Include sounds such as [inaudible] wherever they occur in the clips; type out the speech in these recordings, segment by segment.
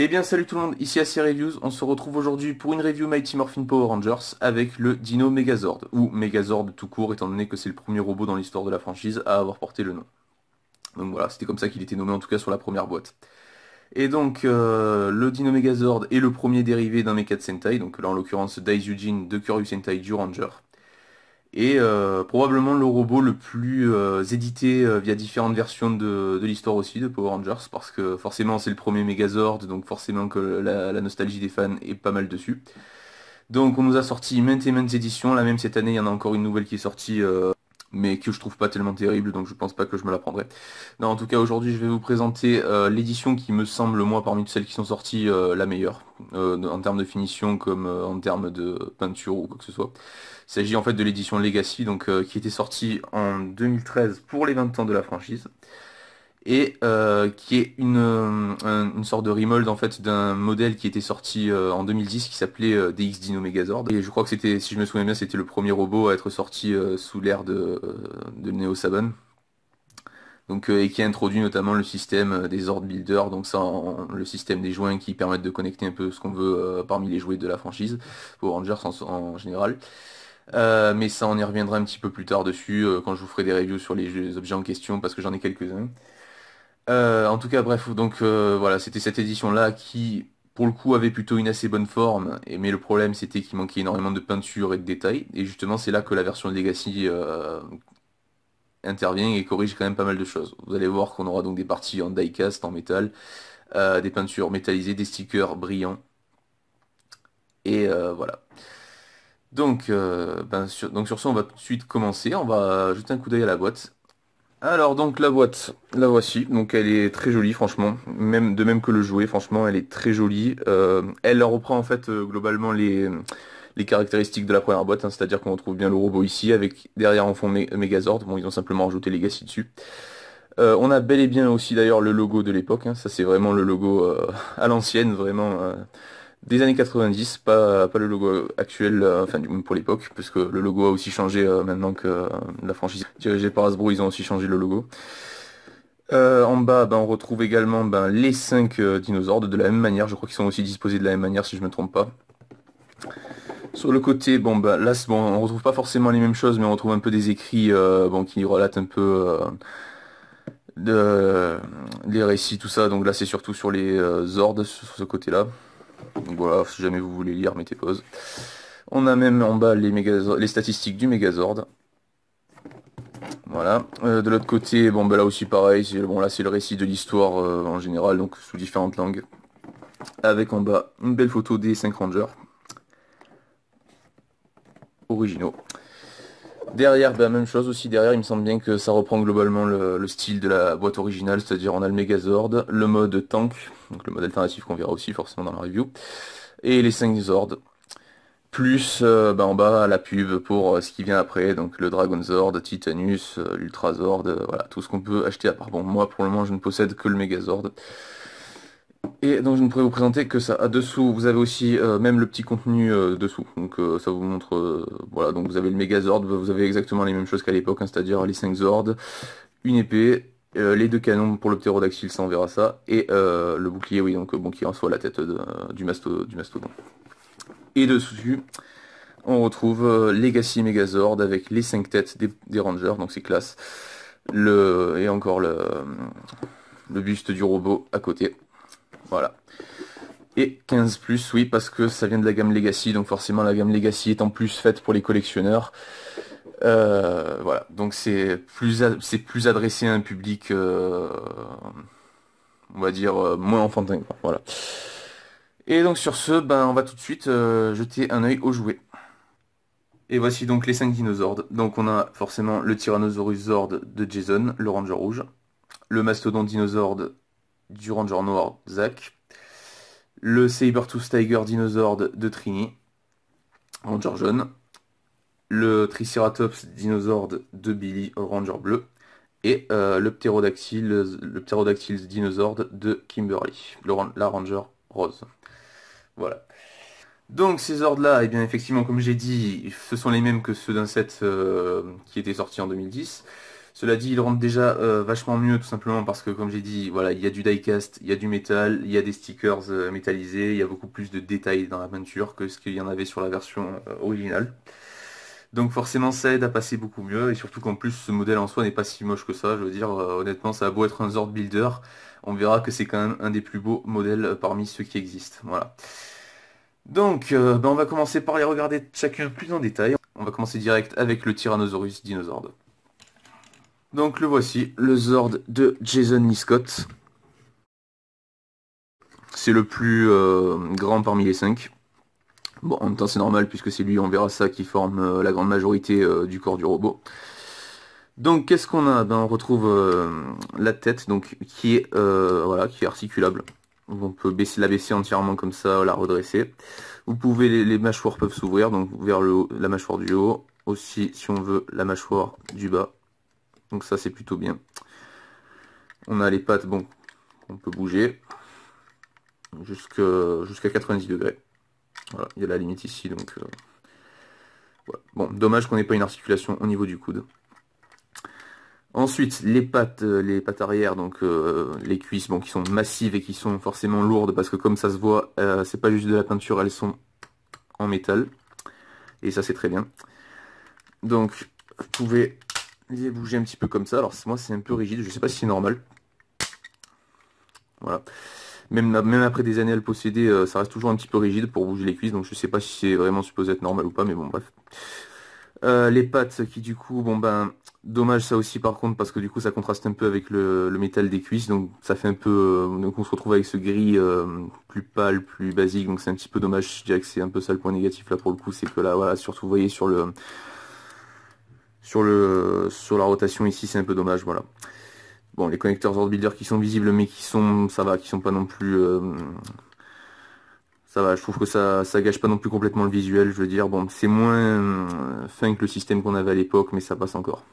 Et eh bien salut tout le monde, ici AC Reviews, on se retrouve aujourd'hui pour une review Mighty Morphin Power Rangers avec le Dino Megazord, ou Megazord tout court étant donné que c'est le premier robot dans l'histoire de la franchise à avoir porté le nom. Donc voilà, c'était comme ça qu'il était nommé en tout cas sur la première boîte. Et donc euh, le Dino Megazord est le premier dérivé d'un Mecha Sentai, donc là en l'occurrence Daizujin de Kyoryu Sentai du Ranger et euh, probablement le robot le plus euh, édité euh, via différentes versions de, de l'histoire aussi de Power Rangers parce que forcément c'est le premier Megazord donc forcément que la, nostalgie des fans est pas mal dessus. Donc on nous a sorti maintes et maintes éditions, la même cette année il y en a encore une nouvelle qui est sortie mais que je trouve pas tellement terrible donc je pense pas que je me la prendrai. Non en tout cas aujourd'hui je vais vous présenter l'édition qui me semble moi parmi celles qui sont sorties la meilleure en termes de finition comme en termes de peinture ou quoi que ce soit. Il s'agit en fait de l'édition Legacy, donc euh, qui était sortie en 2013 pour les 20 ans de la franchise et euh, qui est euh, une, sorte de remold en fait d'un modèle qui était sorti en 2010 qui s'appelait DX Dino Megazord et je crois que c'était si je me souviens bien c'était le premier robot à être sorti sous l'ère de, Neo Sabon, donc et qui a introduit notamment le système des Zord Builders donc ça le système des joints qui permettent de connecter un peu ce qu'on veut parmi les jouets de la franchise pour Rangers en général euh, mais ça, on y reviendra un petit peu plus tard dessus, euh, quand je vous ferai des reviews sur les, objets en question, parce que j'en ai quelques-uns. Euh, en tout cas, bref, donc voilà, c'était cette édition-là qui, pour le coup, avait plutôt une assez bonne forme, mais le problème, c'était qu'il manquait énormément de peinture et de détails, et justement, c'est là que la version Legacy intervient et corrige quand même pas mal de choses. Vous allez voir qu'on aura donc des parties en diecast, en métal, des peintures métallisées, des stickers brillants, et voilà. Donc, euh, ben, sur, donc sur ça, on va tout de suite commencer. On va jeter un coup d'œil à la boîte. Alors donc la boîte, la voici. Donc elle est très jolie, franchement. Même de même que le jouet, franchement, elle est très jolie. Euh, elle reprend en fait euh, globalement les caractéristiques de la première boîte, hein. c'est-à-dire qu'on retrouve bien le robot ici, avec derrière en fond Megazord. Bon, ils ont simplement rajouté Legacy dessus. on a bel et bien aussi d'ailleurs le logo de l'époque. Hein. ça, c'est vraiment le logo [laughs] à l'ancienne, vraiment des années 90, pas, pas le logo actuel, euh, enfin du pour l'époque, parce que le logo a aussi changé euh, maintenant que euh, la franchise dirigée par Hasbro, ils ont aussi changé le logo. en bas, ben, on retrouve également ben, les 5 dinosaures de la même manière. Je crois qu'ils sont aussi disposés de la même manière si je ne me trompe pas. Sur le côté, bon ben, là bon, on retrouve pas forcément les mêmes choses, mais on retrouve un peu des écrits qui relatent un peu de, les récits, tout ça. Donc là c'est surtout sur les ordres, sur ce côté-là. Donc voilà, si jamais vous voulez lire, mettez pause. On a même en bas les, statistiques du Megazord. Voilà. Euh, de l'autre côté, bon ben là aussi pareil, bon là c'est le récit de l'histoire euh, en général, donc sous différentes langues. Avec en bas une belle photo des 5 Rangers. Originaux. Derrière, ben, même chose aussi. Derrière, il me semble bien que ça reprend globalement le, style de la boîte originale, c'est-à-dire on a le Megazord, le mode tank, donc le mode alternatif qu'on verra aussi forcément dans la review, et les 5 Zords. Plus euh, ben, en bas la pub pour euh, ce qui vient après, donc le Dragon Zord, Titanus, l'Ultra euh, Zord, voilà, tout ce qu'on peut acheter à part. Bon moi pour le moment je ne possède que le Megazord. Et donc je ne pourrais vous présenter que ça. À dessous, vous avez aussi euh, même le petit contenu euh, dessous. Donc euh, ça vous montre, voilà, donc vous avez le Megazord, vous avez exactement les mêmes choses qu'à l'époque, hein, c'est-à-dire les 5 Zords, une épée, les deux canons pour le ptérodactyle, ça on verra ça, et le bouclier, oui, donc bon, qui reçoit la tête du, masto, mastodon. Et dessus, on retrouve Legacy Megazord avec les 5 têtes des, rangers, donc c'est classe, le, et encore le buste du robot à côté. Voilà. Et 15 plus, oui, parce que ça vient de la gamme Legacy, donc forcément la gamme Legacy est en plus faite pour les collectionneurs. Euh, voilà, donc c'est plus c'est plus adressé à un public, euh, on va dire euh, moins enfantin. Voilà. Et donc sur ce, ben on va tout de suite jeter un œil aux jouets. Et voici donc les 5 dinosaures. Donc on a forcément le Tyrannosaurus Zord de Jason, le Ranger Rouge, le Mastodon Dinosaure du Ranger Noir Zach le Sabertooth Tiger dinosaure de Trini, Ranger jaune, le Triceratops dinosaure de Billy Ranger bleu, et euh, le Pterodactyl le Pterodactyl dinosaure de Kimberly, la Ranger rose. Voilà. Donc ces ordres-là, et eh bien effectivement, comme j'ai dit, ce sont les mêmes que ceux d'un set euh, qui était sorti en 2010. Cela dit, il rentre déjà euh, vachement mieux tout simplement parce que comme j'ai dit, voilà, il y a du diecast, il y a du métal, il y a des stickers euh, métallisés, il y a beaucoup plus de détails dans la peinture que ce qu'il y en avait sur la version euh, originale. Donc forcément ça aide à passer beaucoup mieux et surtout qu'en plus ce modèle en soi n'est pas si moche que ça, je veux dire honnêtement ça a beau être un Zord Builder, on verra que c'est quand même un des plus beaux modèles parmi ceux qui existent. Voilà. Donc ben, on va commencer par les regarder chacun plus en détail. On va commencer direct avec le Tyrannosaurus dinosord. Donc le voici, le Zord de Jason Lee C'est le plus euh, grand parmi les cinq. Bon, en même temps c'est normal puisque c'est lui, on verra ça, qui forme euh, la grande majorité euh, du corps du robot. Donc qu'est-ce qu'on a ben, On retrouve la tête donc, qui, est, voilà, qui est articulable. On peut baisser, la baisser entièrement comme ça, la redresser. Vous pouvez, les, mâchoires peuvent s'ouvrir, donc vers le la mâchoire du haut. Aussi, si on veut, la mâchoire du bas donc ça c'est plutôt bien. On a les pattes, bon, on peut bouger jusqu'à 90 degrés. Voilà, il y a la limite ici, donc euh, Bon, dommage qu'on n'ait pas une articulation au niveau du coude. Ensuite, les pattes, euh, les pattes arrière, donc euh, les cuisses, bon, qui sont massives et qui sont forcément lourdes, parce que comme ça se voit, c'est pas juste de la peinture, elles sont en métal. Et ça c'est très bien. Donc, vous pouvez il est bougé un petit peu comme ça. Alors moi c'est un peu rigide, je sais pas si c'est normal. Voilà. Même, même après des années à le posséder, euh, ça reste toujours un petit peu rigide pour bouger les cuisses, donc je sais pas si c'est vraiment supposé être normal ou pas, mais bon bref. Euh, les pattes qui du coup, bon ben, dommage ça aussi par contre parce que du coup ça contraste un peu avec le, métal des cuisses, donc ça fait un peu, euh, donc on se retrouve avec ce gris plus pâle, plus basique, donc c'est un petit peu dommage. Je dirais que c'est un peu ça le point négatif là pour le coup, c'est que là voilà, surtout vous voyez sur le sur, le, sur la rotation ici, c'est un peu dommage, voilà. Bon, les connecteurs hors qui sont visibles, mais qui sont, ça va, qui sont pas non plus... Euh, ça va, je trouve que ça, ça gâche pas non plus complètement le visuel, je veux dire. Bon, c'est moins euh, fin que le système qu'on avait à l'époque, mais ça passe encore.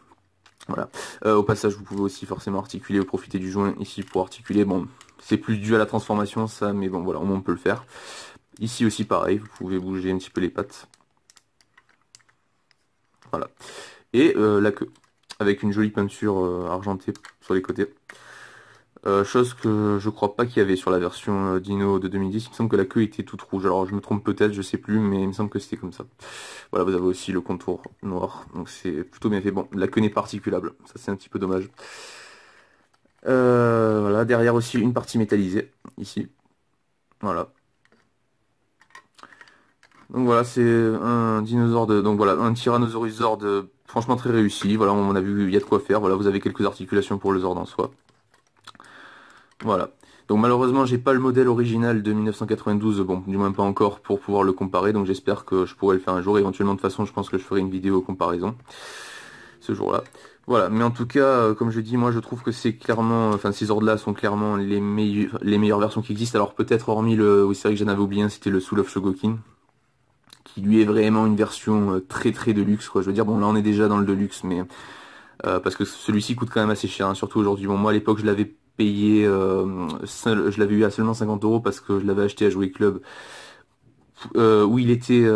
Voilà. Euh, au passage, vous pouvez aussi forcément articuler ou profiter du joint ici pour articuler. Bon, c'est plus dû à la transformation, ça, mais bon, voilà, au moins on peut le faire. Ici aussi, pareil, vous pouvez bouger un petit peu les pattes. Voilà et euh, la queue, avec une jolie peinture euh, argentée sur les côtés. Euh, chose que je crois pas qu'il y avait sur la version Dino de 2010, il me semble que la queue était toute rouge, alors je me trompe peut-être, je sais plus, mais il me semble que c'était comme ça. Voilà, vous avez aussi le contour noir, donc c'est plutôt bien fait. Bon, la queue n'est pas articulable, ça c'est un petit peu dommage. voilà, derrière aussi une partie métallisée, ici. Voilà, donc voilà, c'est un dinosaure de. Donc voilà, un Tyrannosaurus de franchement très réussi. Voilà, on a vu, il y a de quoi faire. Voilà, vous avez quelques articulations pour le Zord en soi. Voilà. Donc malheureusement, j'ai pas le modèle original de 1992, bon, du moins pas encore, pour pouvoir le comparer. Donc j'espère que je pourrai le faire un jour. Éventuellement, de toute façon, je pense que je ferai une vidéo comparaison ce jour-là. Voilà, mais en tout cas, euh, comme je dis, moi je trouve que c'est clairement, enfin ces ordres-là sont clairement les, meilleurs, les meilleures versions qui existent. Alors peut-être hormis le, oui c'est vrai que j'en avais oublié, c'était le Soul of Shogokin, qui lui est vraiment une version euh, très très de luxe quoi. Je veux dire bon là on est déjà dans le deluxe mais euh, parce que celui-ci coûte quand même assez cher, hein, surtout aujourd'hui. Bon moi à l'époque je l'avais payé, euh, je l'avais eu à seulement 50 euros parce que je l'avais acheté à Jouer Club où il était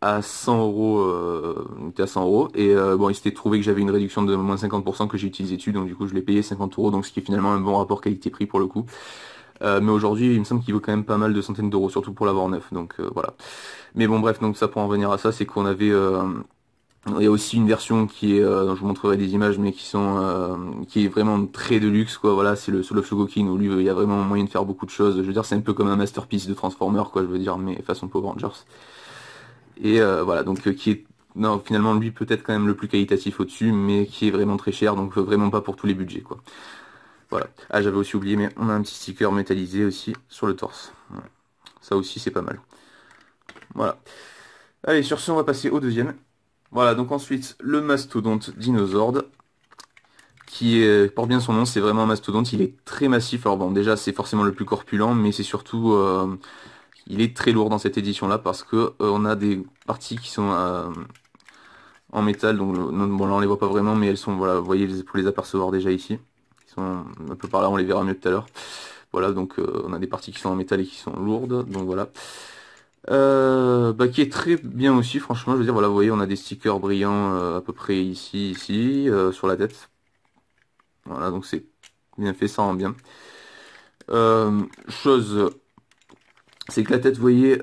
à 100 euros, était à 100 euros et bon il s'était trouvé que j'avais une réduction de moins 50% que j'ai utilisé dessus donc du coup je l'ai payé 50 euros donc ce qui est finalement un bon rapport qualité-prix pour le coup. Euh, mais aujourd'hui, il me semble qu'il vaut quand même pas mal de centaines d'euros, surtout pour l'avoir neuf. Donc euh, voilà. Mais bon, bref, donc ça pour en revenir à ça, c'est qu'on avait euh, il y a aussi une version qui est, je vous montrerai des images, mais qui sont, qui est vraiment très de luxe, quoi. Voilà, c'est le Soul of Shogokin, où lui, il y a vraiment moyen de faire beaucoup de choses. Je veux dire, c'est un peu comme un masterpiece de Transformers, quoi. Je veux dire, mais façon Power Rangers. Et voilà, donc qui est, non, finalement lui peut-être quand même le plus qualitatif au-dessus, mais qui est vraiment très cher, donc vraiment pas pour tous les budgets, quoi. Voilà. Ah, j'avais aussi oublié, mais on a un petit sticker métallisé aussi sur le torse. Ça aussi, c'est pas mal. Voilà. Allez, sur ce, on va passer au deuxième. Voilà, donc ensuite, le mastodonte dinosaure qui porte bien son nom, c'est vraiment un mastodonte, il est très massif, alors bon déjà c'est forcément le plus corpulent, mais c'est surtout euh, il est très lourd dans cette édition là parce que euh, on a des parties qui sont euh, en métal, donc bon là on les voit pas vraiment mais elles sont voilà, vous voyez vous les apercevoir déjà ici un peu par là, on les verra mieux tout à l'heure. Voilà, donc euh, on a des parties qui sont en métal et qui sont lourdes, donc voilà. Euh, bah, qui est très bien aussi, franchement, je veux dire, voilà, vous voyez, on a des stickers brillants euh, à peu près ici, ici, sur la tête. Voilà, donc c'est bien fait, ça rend bien. chose, c'est que la tête, vous voyez,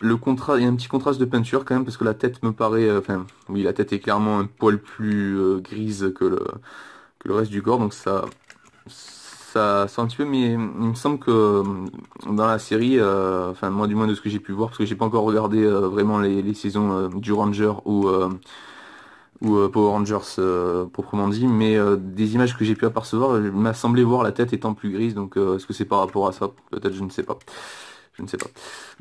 le contraste, il y a un petit contraste de peinture quand même parce que la tête me paraît, enfin oui, la tête est clairement un poil plus grise que le le reste du corps. Donc ça, ça, sent un petit peu, mais il me semble que euh, dans la série, euh, enfin moi du moins de ce que j'ai pu voir, parce que j'ai pas encore regardé euh, vraiment les, saisons du Ranger ou ou Power Rangers proprement dit, mais des images que j'ai pu apercevoir, il m'a semblé voir la tête étant plus grise, donc est-ce que c'est par rapport à ça Peut-être, je ne sais pas je ne sais pas.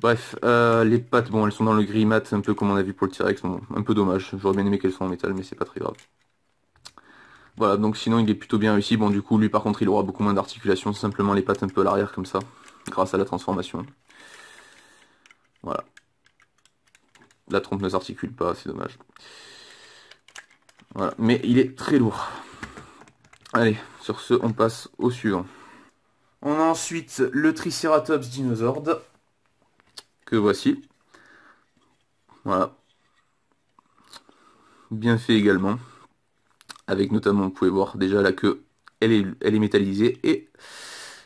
Bref, les pattes, bon, elles sont dans le gris mat, un peu comme on a vu pour le T-Rex, bon, un peu dommage. J'aurais bien aimé qu'elles soient en métal, mais c'est pas très grave. Voilà, donc sinon il est plutôt bien réussi. Bon, du coup, lui par contre, il aura beaucoup moins d'articulation, simplement les pattes un peu à l'arrière comme ça, grâce à la transformation. Voilà. La trompe ne s'articule pas, c'est dommage. Voilà, mais il est très lourd. Allez, sur ce, on passe au suivant. On a ensuite le Triceratops dinosaure que voici. Voilà. Bien fait également avec notamment, vous pouvez voir déjà la queue, elle est, elle est métallisée et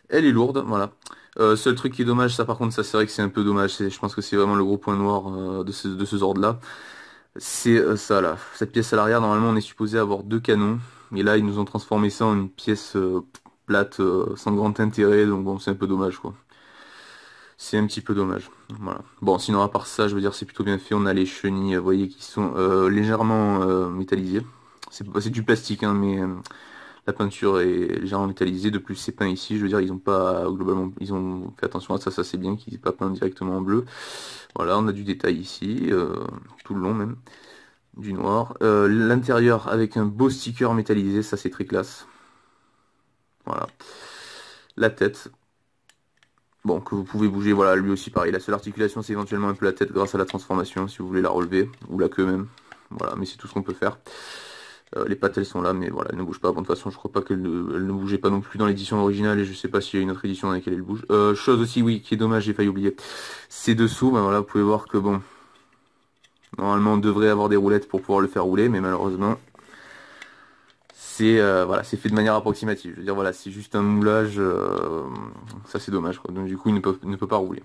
elle est lourde, voilà. Euh, seul truc qui est dommage, ça par contre, ça c'est vrai que c'est un peu dommage, je pense que c'est vraiment le gros point noir euh, de ce, de là C'est euh, ça là, cette pièce à l'arrière, normalement on est supposé avoir deux canons, mais là ils nous ont transformé ça en une pièce plate sans grand intérêt, donc bon c'est un peu dommage quoi. C'est un petit peu dommage. Voilà. Bon, sinon à part ça, je veux dire c'est plutôt bien fait. On a les chenilles, vous voyez, qui sont légèrement métallisées c'est du plastique, hein, mais euh, la peinture est légèrement métallisée. De plus, c'est peint ici. Je veux dire, ils ont pas globalement, ils ont fait attention à ça. Ça, c'est bien qu'ils aient pas peint directement en bleu. Voilà, on a du détail ici, euh, tout le long même, du noir. Euh, l'intérieur avec un beau sticker métallisé, ça, c'est très classe. Voilà. La tête. Bon, que vous pouvez bouger, voilà, lui aussi pareil. La seule articulation, c'est éventuellement un peu la tête grâce à la transformation, si vous voulez la relever, ou la queue même. Voilà, mais c'est tout ce qu'on peut faire. Euh, les pattes sont là, mais voilà, elles ne bougent pas. de toute façon, je crois pas qu'elles ne, ne bougeaient pas non plus dans l'édition originale et je sais pas s'il y a une autre édition dans laquelle elles bougent. Euh, chose aussi, oui, qui est dommage, j'ai failli oublier. c'est dessous, ben voilà, vous pouvez voir que bon, normalement on devrait avoir des roulettes pour pouvoir le faire rouler, mais malheureusement, c'est euh, voilà, c'est fait de manière approximative. Je veux dire, voilà, c'est juste un moulage, ça c'est dommage. Donc du coup, il ne peut pas rouler.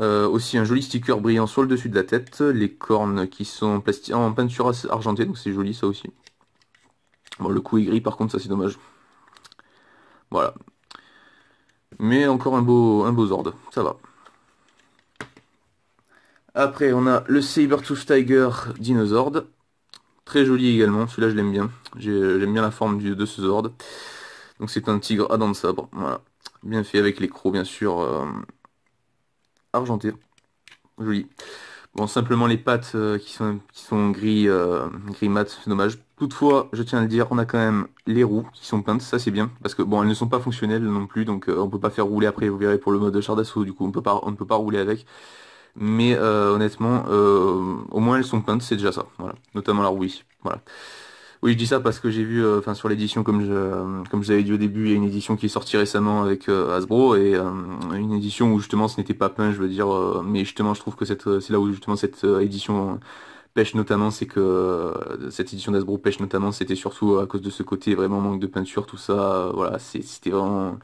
Euh, aussi un joli sticker brillant sur le dessus de la tête, les cornes qui sont en peinture argentée, donc c'est joli ça aussi. Bon, le cou est gris par contre, ça c'est dommage. Voilà. Mais encore un beau, un beau Zord, ça va. Après, on a le Sabertooth Tiger dinosord, Très joli également, celui-là je l'aime bien. J'aime bien la forme de ce Zord. Donc c'est un tigre à dents de sabre, voilà. Bien fait avec les crocs bien sûr. Euh, argenté. Joli. Bon, simplement les pattes euh, qui, sont, qui sont gris, euh, gris mat, c'est dommage. Toutefois, je tiens à le dire, on a quand même les roues qui sont peintes, ça c'est bien, parce que bon, elles ne sont pas fonctionnelles non plus, donc euh, on peut pas faire rouler après, vous verrez pour le mode de char d'assaut, du coup on, peut pas, on ne peut pas rouler avec. Mais honnêtement, au moins elles sont peintes, c'est déjà ça, voilà. Notamment la roue ici, voilà. Oui, je dis ça parce que j'ai vu, euh, enfin, sur l'édition, comme je, euh, comme avais dit au début, il y a une édition qui est sortie récemment avec euh, Hasbro et une édition où justement ce n'était pas peint, je veux dire, mais justement, je trouve que c'est là où justement cette édition pêche notamment, c'est que cette édition d'Asbro pêche notamment, c'était surtout à cause de ce côté vraiment manque de peinture, tout ça. voilà, c'était vraiment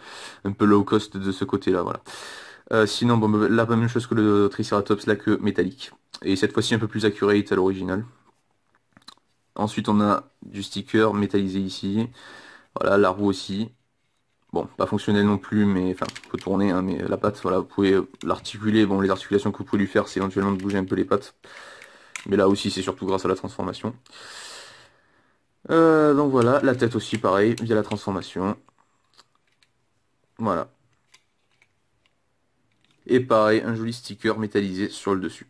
un peu low cost de ce côté-là. Voilà. sinon, bon, bah, là, pas même chose que le Triceratops, là que métallique. Et cette fois-ci un peu plus accurate à l'original. Ensuite, on a du sticker métallisé ici. Voilà, la roue aussi. Bon, pas fonctionnel non plus, mais enfin, faut tourner, hein, mais la patte, voilà, vous pouvez l'articuler. Bon, les articulations que vous pouvez lui faire, c'est éventuellement de bouger un peu les pattes. Mais là aussi, c'est surtout grâce à la transformation. Euh, donc voilà, la tête aussi, pareil, via la transformation. Voilà. Et pareil, un joli sticker métallisé sur le dessus.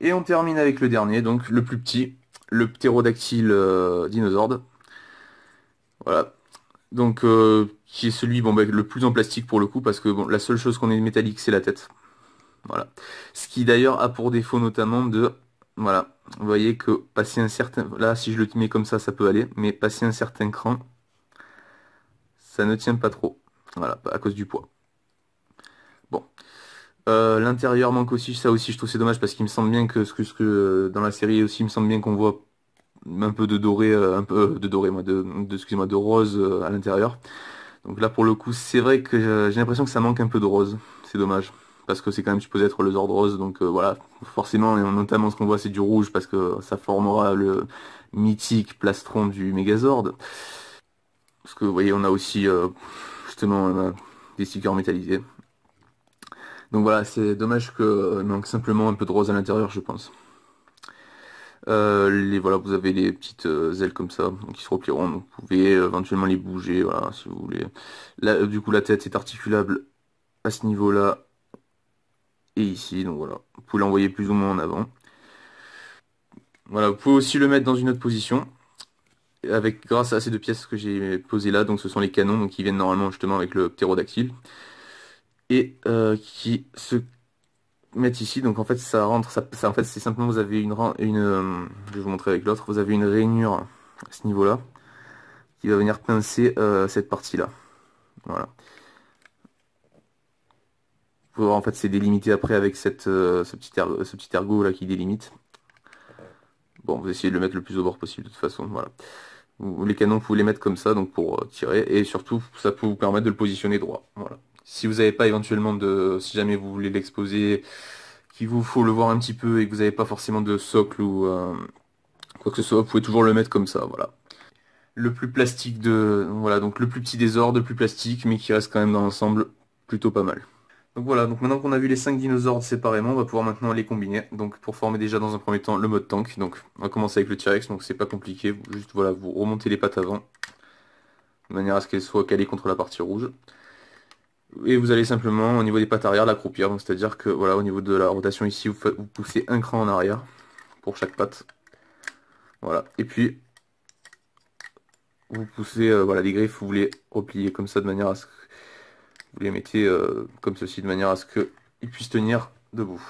Et on termine avec le dernier, donc le plus petit, le ptérodactyle euh, dinosaure. Voilà. Donc euh, qui est celui bon, bah, le plus en plastique pour le coup, parce que bon, la seule chose qu'on est métallique, c'est la tête. Voilà. Ce qui d'ailleurs a pour défaut notamment de. Voilà. Vous voyez que passer un certain. Là, si je le mets comme ça, ça peut aller. Mais passer un certain cran, ça ne tient pas trop. Voilà, à cause du poids. Bon. Euh, l'intérieur manque aussi, ça aussi je trouve c'est dommage parce qu'il me semble bien que ce que, ce que euh, dans la série aussi il me semble bien qu'on voit un peu de doré, euh, un peu de doré moi, de, moi de rose à l'intérieur. Donc là pour le coup c'est vrai que j'ai l'impression que ça manque un peu de rose, c'est dommage parce que c'est quand même supposé être le Zord rose, donc voilà, forcément, et notamment ce qu'on voit c'est du rouge, parce que ça formera le mythique plastron du Megazord. Parce que vous voyez, on a aussi justement des stickers métallisés. Donc voilà, c'est dommage que euh, manque simplement un peu de rose à l'intérieur, je pense. Euh, les, voilà, vous avez les petites euh, ailes comme ça qui se replieront, vous pouvez éventuellement les bouger, voilà, si vous voulez. Là, du coup, la tête est articulable à ce niveau-là et ici, donc voilà, vous pouvez l'envoyer plus ou moins en avant. Voilà, vous pouvez aussi le mettre dans une autre position. Avec grâce à ces deux pièces que j'ai posées là, donc ce sont les canons qui viennent normalement justement avec le ptérodactyle et euh, qui se mettent ici. Donc en fait, ça rentre, ça, en fait, c'est simplement vous avez une, une euh, je vous montrer avec l'autre, vous avez une rainure à ce niveau-là qui va venir pincer euh, cette partie-là. Voilà. Vous en fait, c'est délimité après avec cette, ce petit, ce petit ergot là qui délimite. Bon, vous essayez de le mettre le plus au bord possible de toute façon. Voilà les canons, vous pouvez les mettre comme ça, donc pour tirer, et surtout, ça peut vous permettre de le positionner droit. Voilà si vous n'avez pas éventuellement de, si jamais vous voulez l'exposer, qu'il vous faut le voir un petit peu et que vous n'avez pas forcément de socle ou euh, quoi que ce soit, vous pouvez toujours le mettre comme ça, voilà. Le plus plastique de, voilà, donc le plus petit le plus plastique, mais qui reste quand même dans l'ensemble plutôt pas mal. Donc voilà, donc maintenant qu'on a vu les 5 dinosaures séparément, on va pouvoir maintenant les combiner. Donc pour former déjà dans un premier temps le mode tank. Donc on va commencer avec le T-Rex, donc c'est pas compliqué. Juste voilà, vous remontez les pattes avant. De manière à ce qu'elles soient calées contre la partie rouge. Et vous allez simplement au niveau des pattes arrière l'accroupir, donc c'est-à-dire que voilà au niveau de la rotation ici vous, vous poussez un cran en arrière pour chaque patte. Voilà. Et puis vous poussez euh, voilà les griffes, vous voulez replier comme ça de manière à ce que vous les mettez euh, comme ceci de manière à ce qu'ils puissent tenir debout.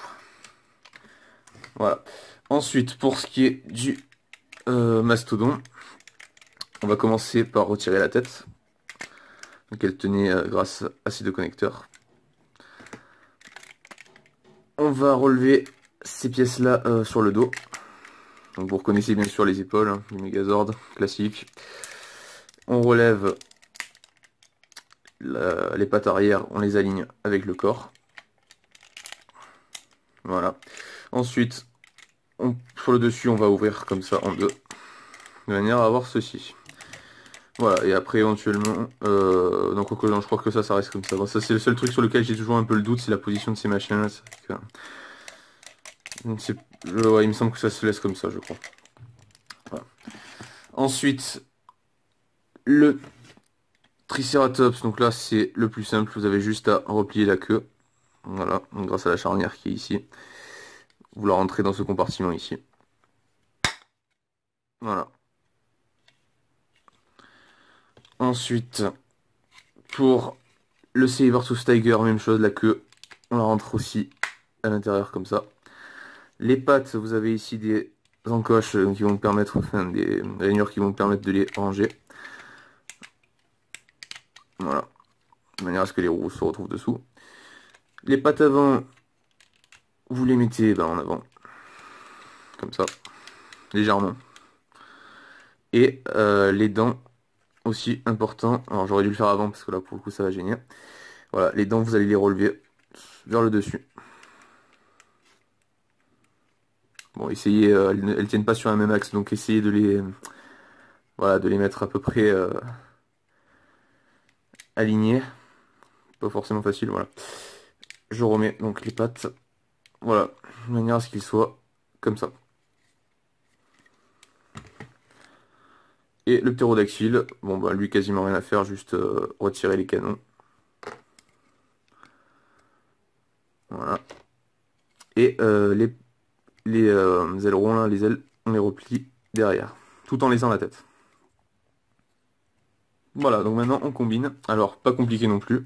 Voilà. Ensuite, pour ce qui est du euh, mastodon, on va commencer par retirer la tête qu'elle tenait euh, grâce à ces deux connecteurs. On va relever ces pièces-là euh, sur le dos. vous reconnaissez bien sûr les épaules, du hein, Megazord On relève les pattes arrière, on les aligne avec le corps. Voilà. Ensuite, sur le dessus, on va ouvrir comme ça en deux, de manière à avoir ceci. Voilà, et après éventuellement... Euh, donc je crois que ça, ça reste comme ça. ça c'est le seul truc sur lequel j'ai toujours un peu le doute, c'est la position de ces machins-là. il me semble que ça se laisse comme ça, je crois. Ensuite, le Triceratops. Donc là, c'est le plus simple. Vous avez juste à replier la queue. Voilà, grâce à la charnière qui est ici. Vous la rentrez dans ce compartiment ici. Voilà. Ensuite, pour le Saber sous Tiger, même chose, la queue, on la rentre aussi à l'intérieur comme ça. Les pattes, vous avez ici des encoches euh, qui vont permettre, enfin des rainures qui vont permettre de les ranger. Voilà, de manière à ce que les roues se retrouvent dessous. Les pattes avant, vous les mettez ben, en avant, comme ça, légèrement. Et euh, les dents, aussi important. Alors j'aurais dû le faire avant parce que là pour le coup ça va gêner. Voilà, les dents vous allez les relever vers le dessus. Bon, essayez, euh, elles, ne, tiennent pas sur un même axe, donc essayez de les, voilà, de les mettre à peu près euh, alignés. alignées. Pas forcément facile, voilà. Je remets donc les pattes, voilà, de manière à ce qu'ils soient comme ça. Et le ptérodactyle, bon bah lui quasiment rien à faire, juste euh, retirer les canons. Voilà. Et euh, les, les euh, ailerons, les ailes, on les replie derrière, tout en laissant la tête. Voilà, donc maintenant on combine. Alors, pas compliqué non plus.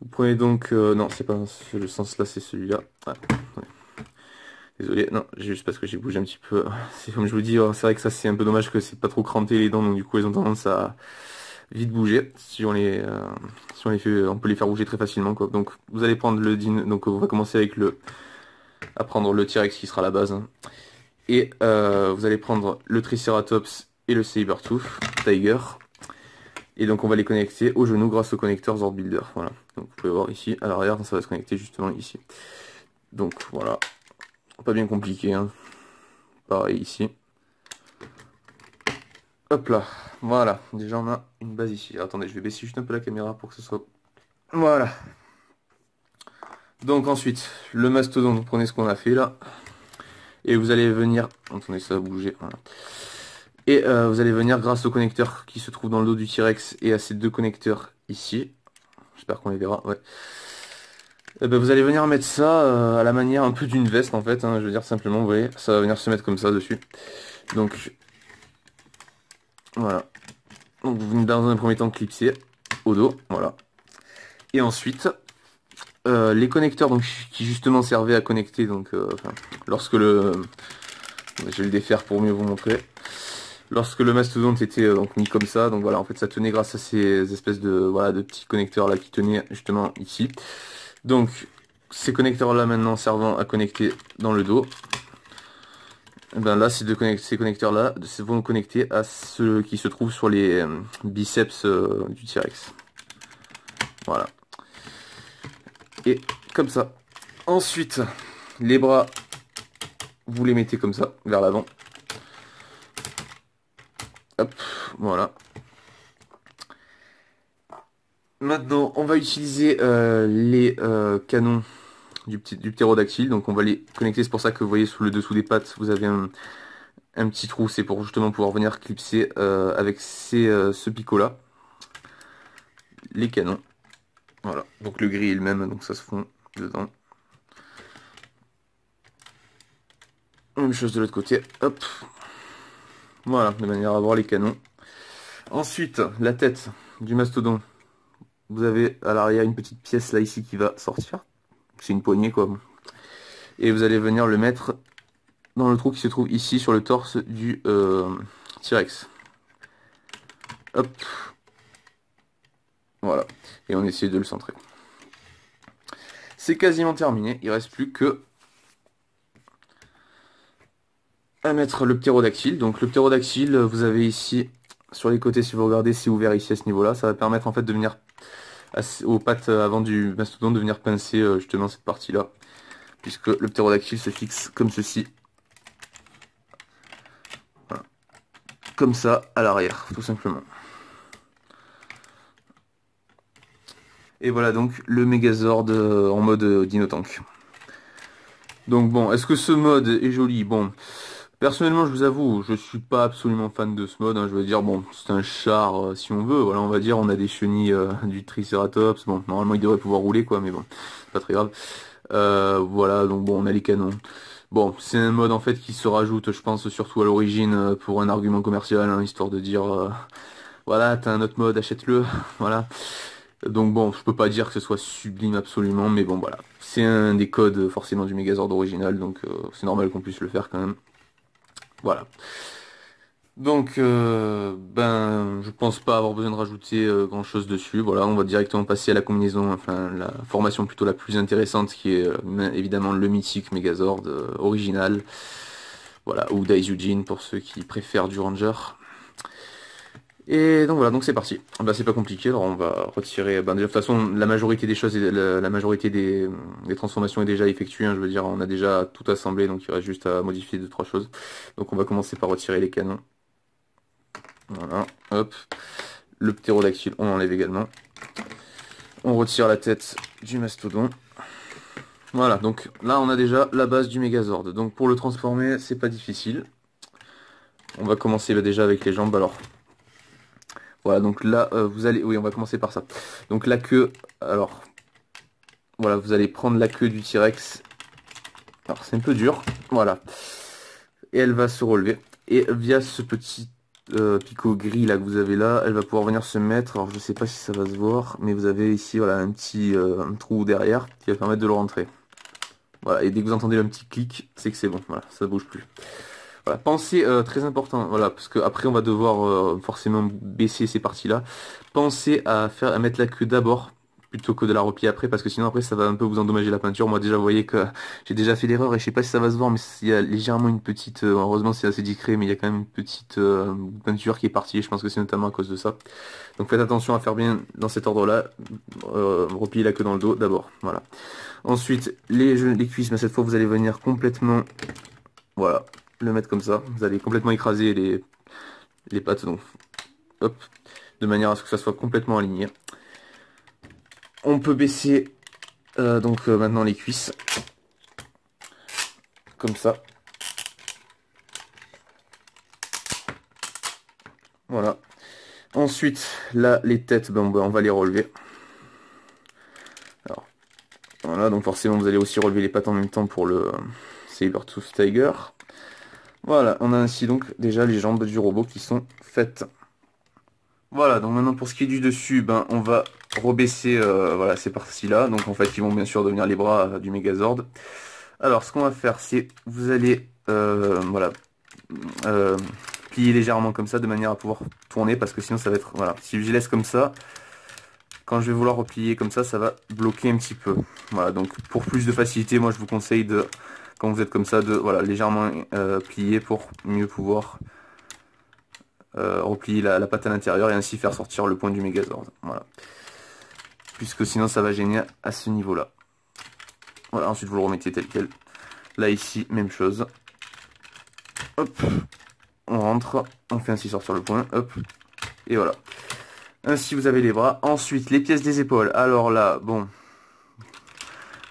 Vous prenez donc... non, c'est pas le sens là, c'est celui-là. Désolé, non, juste parce que j'ai bougé un petit peu. [laughs] C'est comme je vous dis, oh, c'est vrai que ça c'est un peu dommage que c'est pas trop cranté les dents, donc du coup elles ont tendance à vite bouger. Euh, si on les, fait, on peut les faire bouger très facilement quoi. Donc vous allez prendre le din, donc on va commencer avec le, à prendre le T-Rex qui sera la base. Hein. Et euh, vous allez prendre le Triceratops et le Sabertooth Tiger. Et donc on va les connecter aux genoux grâce au connecteur Zord Builder. Voilà. Donc vous pouvez voir ici à l'arrière, ça va se connecter justement ici. Donc voilà, pas bien compliqué. Hein. Pareil ici. Hop là, voilà. Déjà on a une base ici. attendez, je vais baisser juste un peu la caméra pour que ce soit... Voilà. Donc ensuite, le mastodon. vous prenez ce qu'on a fait là. Et vous allez venir... Attendez, ça va bouger. Et euh, vous allez venir grâce au connecteur qui se trouve dans le dos du T-Rex et à ces deux connecteurs ici. J'espère qu'on les verra. Ouais. Eh ben, vous allez venir mettre ça euh, à la manière un peu d'une veste en fait, hein, je veux dire simplement, vous voyez, ça va venir se mettre comme ça dessus. Donc, voilà. Donc vous venez dans un premier temps clipser au dos, voilà. Et ensuite, euh, les connecteurs donc, qui justement servaient à connecter, donc euh, lorsque le... Je vais le défaire pour mieux vous montrer. Lorsque le mastodonte était donc mis comme ça, donc voilà, en fait ça tenait grâce à ces espèces de, de petits connecteurs là qui tenaient justement ici. Donc, ces connecteurs-là maintenant servant à connecter dans le dos. Et eh ben là, ces ces connecteurs-là vont connecter à ceux qui se trouvent sur les euh, biceps euh, du T-Rex. Voilà. Et comme ça. Ensuite, les bras, vous les mettez comme ça, vers l'avant. Hop, voilà. Maintenant, on va utiliser euh, les euh, canons du, petit, du Donc on va les connecter. C'est pour ça que vous voyez sous le dessous des pattes, vous avez un, petit trou. C'est pour justement pouvoir venir clipser euh, avec ces, ce picot-là les canons. Voilà. Donc le gris est le même, donc ça se fond dedans. Même chose de l'autre côté. Hop. Voilà, de manière à avoir les canons. Ensuite, la tête du mastodon. Vous avez à l'arrière une petite pièce là ici qui va sortir. C'est une poignée quoi. Et vous allez venir le mettre dans le trou qui se trouve ici sur le torse du euh, T-Rex. Hop. Voilà. Et on essaye de le centrer. C'est quasiment terminé. Il reste plus que à mettre le ptérodactyle. Donc le ptérodactyle, vous avez ici sur les côtés, si vous regardez, c'est ouvert ici à ce niveau-là. Ça va permettre en fait de venir aux pattes avant du mastodon de venir pincer euh, justement cette partie-là. Puisque le ptérodactyle se fixe comme ceci. Comme ça, à l'arrière, tout simplement. Et voilà donc le Megazord euh, en mode euh, Dinotank. Donc bon, est-ce que ce mode est joli Bon, Personnellement, je vous avoue, je suis pas absolument fan de ce mode. Hein. Je veux dire, bon, c'est un char euh, si on veut. Voilà, on va dire, on a des chenilles euh, du Triceratops. Bon, normalement, il devrait pouvoir rouler, quoi, mais bon, c'est pas très grave. Euh, voilà, donc bon, on a les canons. Bon, c'est un mode en fait qui se rajoute, je pense, surtout à l'origine pour un argument commercial, hein, histoire de dire, voilà, t'as un autre mode, achète-le, [laughs] voilà. Donc bon, je peux pas dire que ce soit sublime absolument, mais bon, voilà. C'est un des codes forcément du Megazord original, donc c'est normal qu'on puisse le faire quand même. Voilà. Donc, euh, ben, je pense pas avoir besoin de rajouter euh, grand chose dessus. Voilà, on va directement passer à la combinaison, enfin la formation plutôt la plus intéressante, qui est euh, évidemment le mythique Megazord original. Voilà, ou Daizujin pour ceux qui préfèrent du Ranger. Et donc voilà, donc c'est parti. Ben, c'est pas compliqué, alors on va retirer. Ben, de toute façon, la majorité des choses, la, majorité des, transformations est déjà effectuée. Hein. je veux dire, on a déjà tout assemblé, donc il reste juste à modifier deux trois choses. Donc on va commencer par retirer les canons. Voilà, hop. Le ptérodactyle, on enlève également. On retire la tête du mastodon. Voilà, donc là on a déjà la base du Megazord. Donc pour le transformer, c'est pas difficile. On va commencer bah, déjà avec les jambes. Alors voilà, donc là, euh, vous allez... Oui, on va commencer par ça. Donc la queue... Alors... Voilà, vous allez prendre la queue du T-Rex. Alors, c'est un peu dur. Voilà. Et elle va se relever. Et via ce petit euh, picot gris là que vous avez là, elle va pouvoir venir se mettre. Alors, je sais pas si ça va se voir, mais vous avez ici, voilà, un petit euh, trou derrière qui va permettre de le rentrer. Voilà, et dès que vous entendez le petit clic, c'est que c'est bon. Voilà, ça bouge plus. Voilà, pensez, euh, très important, voilà, parce qu'après on va devoir euh, forcément baisser ces parties-là. Pensez à faire à mettre la queue d'abord plutôt que de la replier après parce que sinon après ça va un peu vous endommager la peinture. Moi déjà vous voyez que j'ai déjà fait l'erreur et je ne sais pas si ça va se voir mais il y a légèrement une petite, euh, heureusement c'est assez discret mais il y a quand même une petite peinture qui est partie je pense que c'est notamment à cause de ça. Donc faites attention à faire bien dans cet ordre là, replier la queue dans le dos d'abord. Voilà. Ensuite les, les cuisses mais cette fois vous allez venir complètement voilà, le mettre comme ça. Vous allez complètement écraser les, les pattes. Donc, hop, de manière à ce que ça soit complètement aligné. On peut baisser euh, donc euh, maintenant les cuisses. Comme ça. Voilà. Ensuite, là, les têtes, ben, on va les relever. Alors, voilà, donc forcément, vous allez aussi relever les pattes en même temps pour le euh, Saber Tooth Tiger. Voilà, on a ainsi donc déjà les jambes du robot qui sont faites. Voilà, donc maintenant pour ce qui est du dessus, ben on va rebaisser euh, voilà, ces parties-là. Donc en fait, ils vont bien sûr devenir les bras euh, du Megazord. Alors ce qu'on va faire, c'est vous allez euh, voilà, plier légèrement comme ça de manière à pouvoir tourner parce que sinon ça va être... Voilà, si je laisse comme ça, quand je vais vouloir replier comme ça, ça va bloquer un petit peu. Voilà, donc pour plus de facilité, moi je vous conseille de quand vous êtes comme ça, de voilà, légèrement euh, plié pour mieux pouvoir euh, replier la, patte à l'intérieur et ainsi faire sortir le point du Megazord. Voilà. Puisque sinon ça va gêner à ce niveau-là. Voilà, ensuite vous le remettez tel quel. Là ici, même chose. Hop. On rentre, on fait ainsi sortir le point. Hop. Et voilà. Ainsi vous avez les bras. Ensuite, les pièces des épaules. Alors là, bon.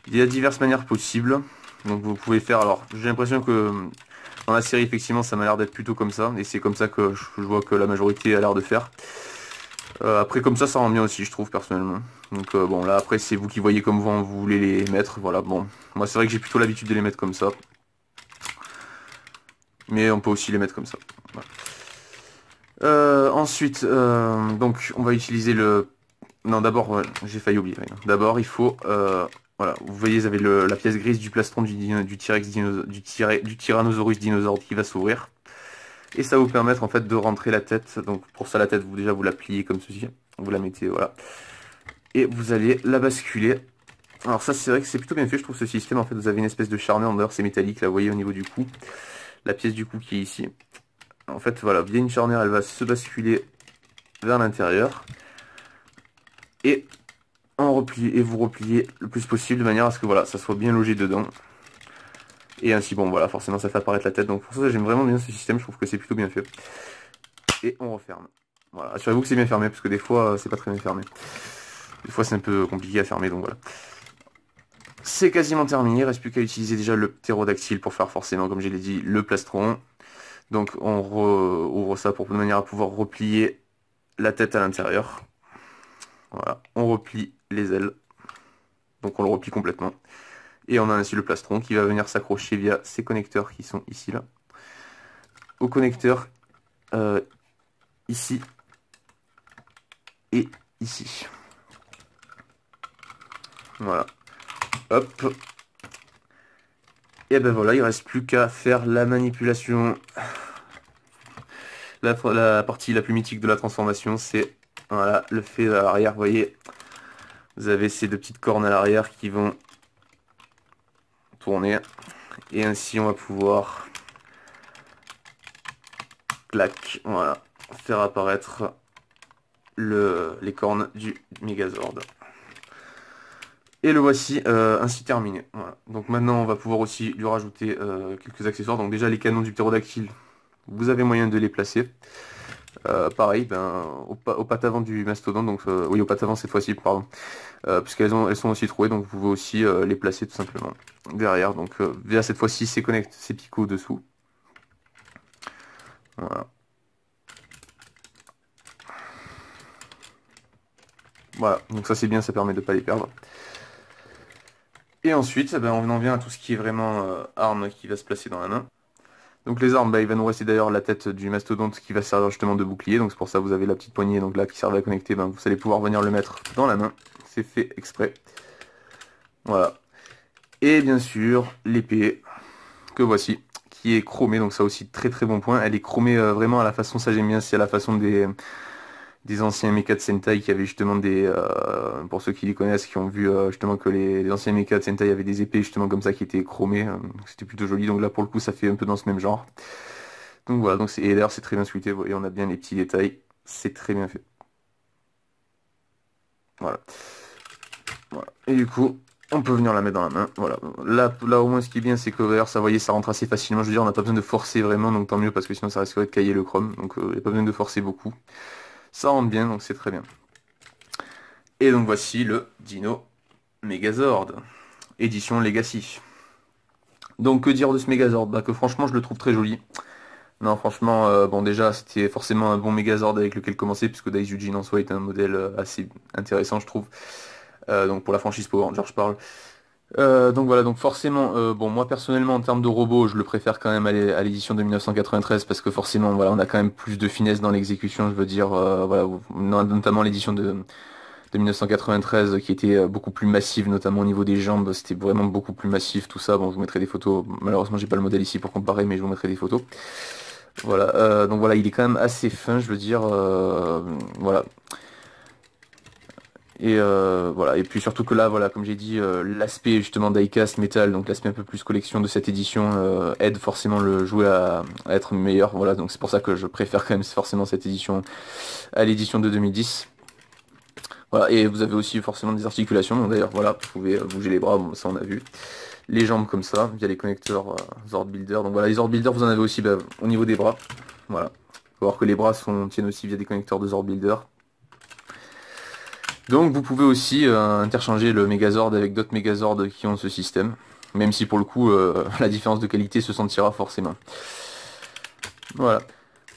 Il y a diverses manières possibles. Donc vous pouvez faire. Alors j'ai l'impression que dans la série effectivement ça m'a l'air d'être plutôt comme ça. Et c'est comme ça que je vois que la majorité a l'air de faire. Euh, après comme ça ça rend bien aussi je trouve personnellement. Donc euh, bon là après c'est vous qui voyez comme vous, vous voulez les mettre. Voilà bon. Moi c'est vrai que j'ai plutôt l'habitude de les mettre comme ça. Mais on peut aussi les mettre comme ça. Euh, ensuite, donc on va utiliser le... Non d'abord, j'ai failli oublier. D'abord il faut voilà, vous voyez, vous avez la pièce grise du plastron du, Tyrannosaurus dinosaure qui va s'ouvrir. Et ça va vous permettre en fait de rentrer la tête. Donc pour ça la tête, vous déjà vous la pliez comme ceci. Vous la mettez, voilà. Et vous allez la basculer. Alors ça c'est vrai que c'est plutôt bien fait, je trouve ce système. En fait, vous avez une espèce de charnière. en dehors, c'est métallique, là vous voyez au niveau du cou. La pièce du cou qui est ici. En fait, voilà, via une charnière, elle va se basculer vers l'intérieur. Et en et vous repliez le plus possible de manière à ce que voilà ça soit bien logé dedans et ainsi bon voilà forcément ça fait apparaître la tête donc pour ça j'aime vraiment bien ce système je trouve que c'est plutôt bien fait et on referme voilà assurez-vous que c'est bien fermé parce que des fois euh, c'est pas très bien fermé des fois c'est un peu compliqué à fermer donc voilà c'est quasiment terminé, il reste plus qu'à utiliser déjà le ptérodactyle pour faire forcément, comme je l'ai dit, le plastron. Donc on ouvre ça pour, de manière à pouvoir replier la tête à l'intérieur. Voilà, on replie les ailes. Donc on le replie complètement. Et on a ainsi le plastron qui va venir s'accrocher via ces connecteurs qui sont ici là. Au connecteur euh, ici et ici. Voilà. Hop. Et ben voilà, il reste plus qu'à faire la manipulation. La, la, partie la plus mythique de la transformation, c'est voilà, le fait à l'arrière, vous voyez, vous avez ces deux petites cornes à l'arrière qui vont tourner. Et ainsi, on va pouvoir... Faire apparaître les cornes du Megazord. Et le voici euh, ainsi terminé. Donc maintenant, on va pouvoir aussi lui rajouter euh, quelques accessoires. Donc déjà, les canons du pterodactyle, vous avez moyen de les placer. Euh, pareil, ben, au avant du mastodonte, donc euh, oui, au pâte avant cette fois-ci, pardon, euh, puisqu'elles sont aussi trouées, donc vous pouvez aussi les placer tout simplement derrière. Donc via cette fois-ci, c'est connect, c'est picots dessous. Voilà. donc ça c'est bien, ça permet de ne pas les perdre. Et ensuite, eh ben, on en vient à tout ce qui est vraiment arme qui va se placer dans la main. Donc les armes, bah, il va nous rester d'ailleurs la tête du mastodonte qui va servir justement de bouclier, donc c'est pour ça que vous avez la petite poignée donc là qui servait à connecter, ben, vous allez pouvoir venir le mettre dans la main, c'est fait exprès. Voilà. Et bien sûr, l'épée, que voici, qui est chromée, donc ça aussi très très bon point, elle est chromée euh, vraiment à la façon, ça j'aime bien, c'est à la façon des des anciens mechas de Sentai qui avaient justement des... Euh, pour ceux qui les connaissent, qui ont vu euh, justement que les, anciens mechas de Sentai avaient des épées justement comme ça qui étaient chromées. Euh, c'était plutôt joli. Donc là pour le coup ça fait un peu dans ce même genre. Donc voilà, donc et d'ailleurs c'est très bien vous voyez on a bien les petits détails. C'est très bien fait. Voilà. Et du coup, on peut venir la mettre dans la main. Voilà. Là, là au moins ce qui est bien c'est que d'ailleurs ça voyez ça rentre assez facilement. Je veux dire on n'a pas besoin de forcer vraiment, donc tant mieux parce que sinon ça risquerait de cailler le chrome. Donc il n'y a pas besoin de forcer beaucoup. Ça rentre bien, donc c'est très bien. Et donc voici le Dino Megazord, édition Legacy. Donc que dire de ce Megazord Bah que franchement je le trouve très joli. Non franchement, euh, bon déjà c'était forcément un bon Megazord avec lequel commencer, puisque Eugene en soi est un modèle euh, assez intéressant je trouve. Euh, donc pour la franchise Power Rangers je parle. Euh, donc voilà, donc forcément, euh, bon moi personnellement en termes de robot je le préfère quand même à l'édition de 1993 parce que forcément, voilà, on a quand même plus de finesse dans l'exécution. Je veux dire, euh, voilà, notamment l'édition de, de 1993 qui était beaucoup plus massive, notamment au niveau des jambes, c'était vraiment beaucoup plus massif tout ça. Bon, je vous mettrai des photos. Malheureusement, j'ai pas le modèle ici pour comparer, mais je vous mettrai des photos. Voilà, donc voilà, il est quand même assez fin, je veux dire, voilà. Et euh, voilà. Et puis surtout que là, voilà, comme j'ai dit, euh, l'aspect justement diecast metal, donc l'aspect un peu plus collection de cette édition euh, aide forcément le jouet à, être meilleur. Voilà, donc c'est pour ça que je préfère quand même forcément cette édition à l'édition de 2010. Voilà, et vous avez aussi forcément des articulations. D'ailleurs, voilà, vous pouvez bouger les bras, bon, ça on a vu. Les jambes comme ça, via les connecteurs Zord Builder. Donc voilà, les Zord Builder, vous en avez aussi bah, au niveau des bras. Voilà. Faut voir que les bras sont, tiennent aussi via des connecteurs de Zord Builder. Donc vous pouvez aussi euh, interchanger le Megazord avec d'autres Megazords qui ont ce système, même si pour le coup euh, [laughs] la différence de qualité se sentira forcément. Voilà.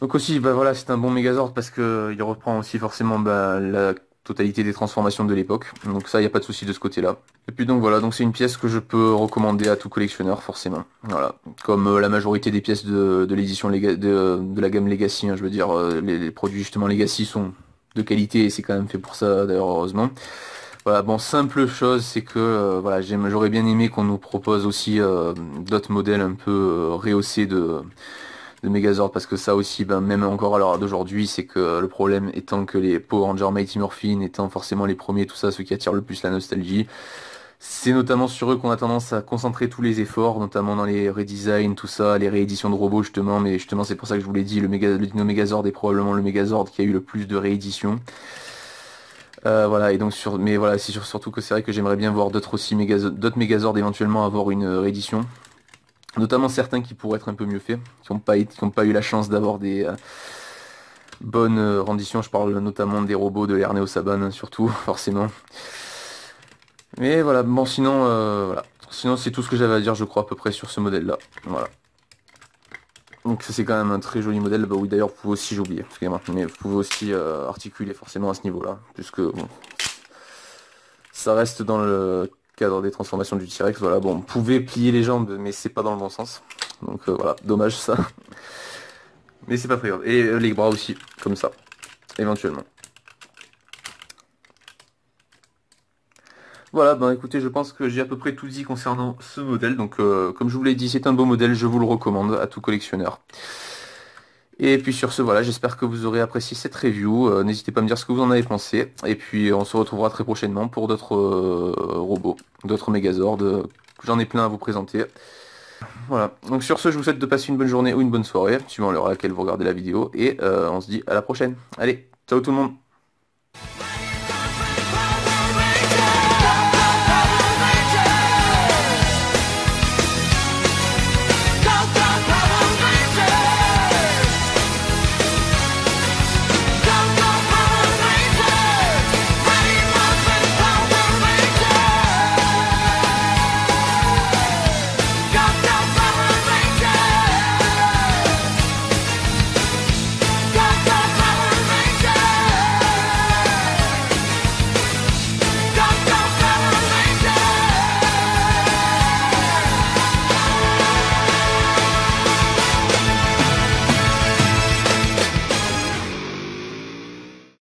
Donc aussi, bah voilà, c'est un bon Megazord parce que euh, il reprend aussi forcément bah, la totalité des transformations de l'époque. Donc ça, il n'y a pas de souci de ce côté-là. Et puis donc voilà, donc c'est une pièce que je peux recommander à tout collectionneur forcément. Voilà, comme la majorité des pièces de, l'édition de, la gamme Legacy, hein, je veux dire, les, produits justement Legacy sont de qualité et c'est quand même fait pour ça d'ailleurs heureusement. Voilà, bon, simple chose, c'est que euh, voilà, j'aurais bien aimé qu'on nous propose aussi euh, d'autres modèles un peu euh, rehaussés de, de Megazord, parce que ça aussi, ben, même encore à l'heure d'aujourd'hui, c'est que le problème étant que les Power Rangers Mighty Morphin étant forcément les premiers, tout ça, ceux qui attirent le plus la nostalgie, c'est notamment sur eux qu'on a tendance à concentrer tous les efforts, notamment dans les redesigns, tout ça, les rééditions de robots justement, mais justement c'est pour ça que je vous l'ai dit, le, Dino est probablement le Megazord qui a eu le plus de rééditions. Euh, voilà, et donc sur, mais voilà, c'est surtout que c'est vrai que j'aimerais bien voir d'autres aussi d'autres Megazords éventuellement avoir une euh, réédition. Notamment certains qui pourraient être un peu mieux faits, qui n'ont pas, eu la chance d'avoir des euh, bonnes renditions. Je parle notamment des robots de l'Erneo Saban, hein, surtout, [laughs] forcément. Mais voilà, bon sinon euh, voilà. Sinon c'est tout ce que j'avais à dire je crois à peu près sur ce modèle là. Voilà. Donc c'est quand même un très joli modèle, bah oui d'ailleurs vous pouvez aussi, j'ai oublié, excusez-moi, mais vous pouvez aussi euh, articuler forcément à ce niveau-là, puisque bon, ça reste dans le cadre des transformations du T-Rex, voilà, bon, vous pouvez plier les jambes, mais c'est pas dans le bon sens, donc euh, voilà, dommage ça, [laughs] mais c'est pas grave, et euh, les bras aussi, comme ça, éventuellement. Voilà, ben écoutez, je pense que j'ai à peu près tout dit concernant ce modèle. Donc euh, comme je vous l'ai dit, c'est un beau modèle, je vous le recommande à tout collectionneur. Et puis sur ce, voilà, j'espère que vous aurez apprécié cette review. Euh, n'hésitez pas à me dire ce que vous en avez pensé. Et puis on se retrouvera très prochainement pour d'autres euh, robots, d'autres Megazords. J'en ai plein à vous présenter. Voilà, donc sur ce, je vous souhaite de passer une bonne journée ou une bonne soirée, suivant l'heure à laquelle vous regardez la vidéo. Et on se dit à la prochaine. Allez, ciao tout le monde